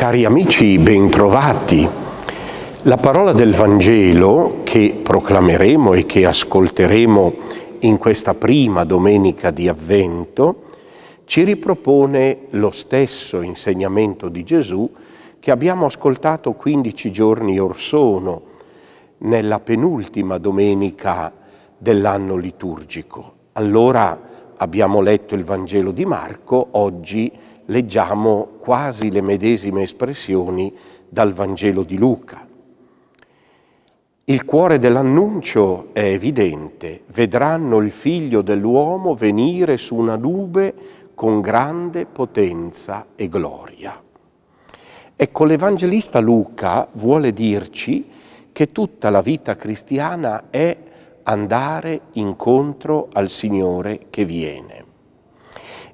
Cari amici, bentrovati. La parola del Vangelo che proclameremo e che ascolteremo in questa prima domenica di Avvento ci ripropone lo stesso insegnamento di Gesù che abbiamo ascoltato 15 giorni or sono nella penultima domenica dell'anno liturgico. Allora abbiamo letto il Vangelo di Marco, oggi leggiamo quasi le medesime espressioni dal Vangelo di Luca. Il cuore dell'annuncio è evidente, vedranno il figlio dell'uomo venire su una nube con grande potenza e gloria. Ecco, l'Evangelista Luca vuole dirci che tutta la vita cristiana è andare incontro al Signore che viene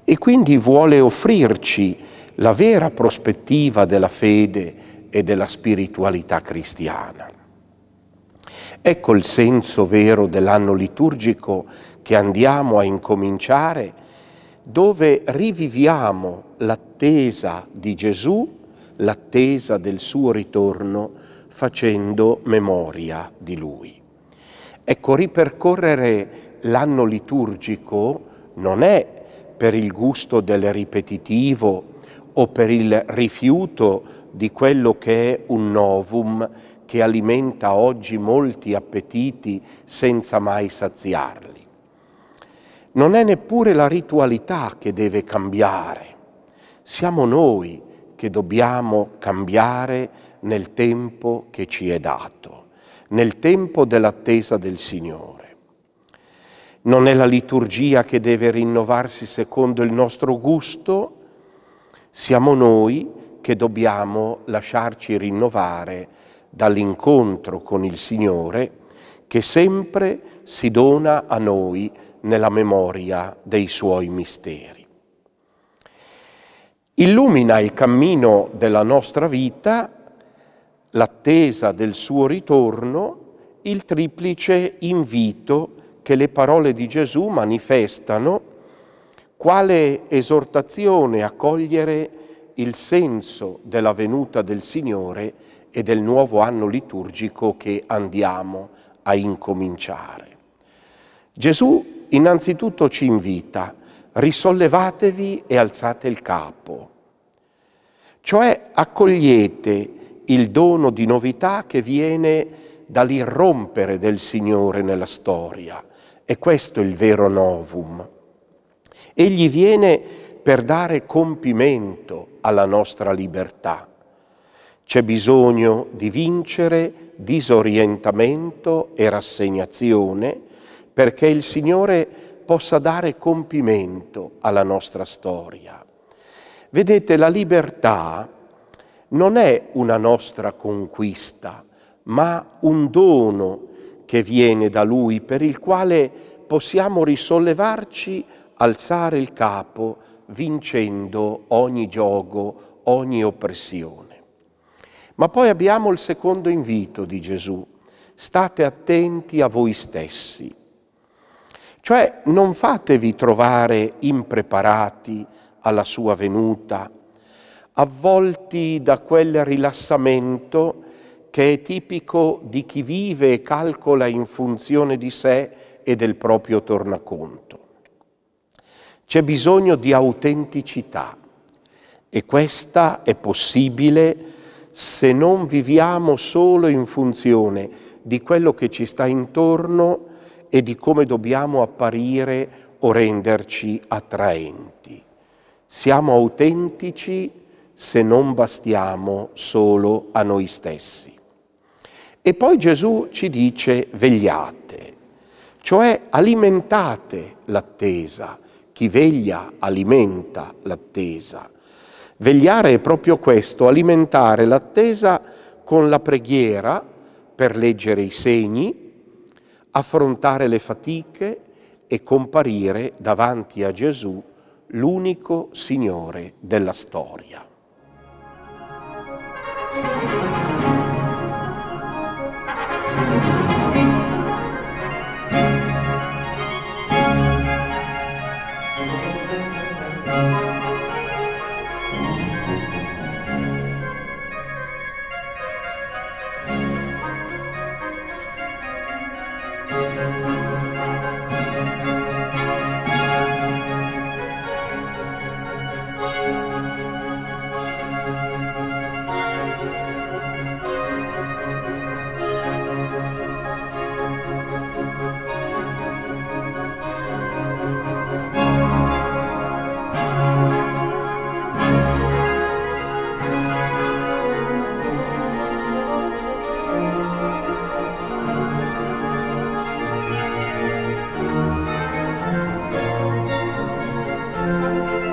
e quindi vuole offrirci la vera prospettiva della fede e della spiritualità cristiana. Ecco il senso vero dell'anno liturgico che andiamo a incominciare, dove riviviamo l'attesa di Gesù, l'attesa del suo ritorno, facendo memoria di lui. Ecco, ripercorrere l'anno liturgico non è per il gusto del ripetitivo o per il rifiuto di quello che è un novum che alimenta oggi molti appetiti senza mai saziarli. Non è neppure la ritualità che deve cambiare, siamo noi che dobbiamo cambiare nel tempo che ci è dato, nel tempo dell'attesa del Signore non è la liturgia che deve rinnovarsi secondo il nostro gusto, siamo noi che dobbiamo lasciarci rinnovare dall'incontro con il Signore che sempre si dona a noi nella memoria dei suoi misteri. Illumina il cammino della nostra vita l'attesa del suo ritorno, il triplice invito che le parole di Gesù manifestano quale esortazione accogliere il senso della venuta del Signore e del nuovo anno liturgico che andiamo a incominciare. Gesù innanzitutto ci invita, risollevatevi e alzate il capo, cioè accogliete il dono di novità che viene dall'irrompere del Signore nella storia, è questo il vero novum. Egli viene per dare compimento alla nostra libertà. C'è bisogno di vincere disorientamento e rassegnazione perché il Signore possa dare compimento alla nostra storia. Vedete, la libertà non è una nostra conquista, ma un dono che viene da Lui, per il quale possiamo risollevarci, alzare il capo, vincendo ogni gioco, ogni oppressione. Ma poi abbiamo il secondo invito di Gesù, state attenti a voi stessi. Cioè non fatevi trovare impreparati alla sua venuta, avvolti da quel rilassamento che è tipico di chi vive e calcola in funzione di sé e del proprio tornaconto. C'è bisogno di autenticità e questa è possibile se non viviamo solo in funzione di quello che ci sta intorno e di come dobbiamo apparire o renderci attraenti. Siamo autentici se non bastiamo solo a noi stessi. E poi Gesù ci dice vegliate, cioè alimentate l'attesa. Chi veglia alimenta l'attesa. Vegliare è proprio questo, alimentare l'attesa con la preghiera per leggere i segni, affrontare le fatiche e comparire davanti a Gesù, l'unico Signore della storia. Thank you. Thank you.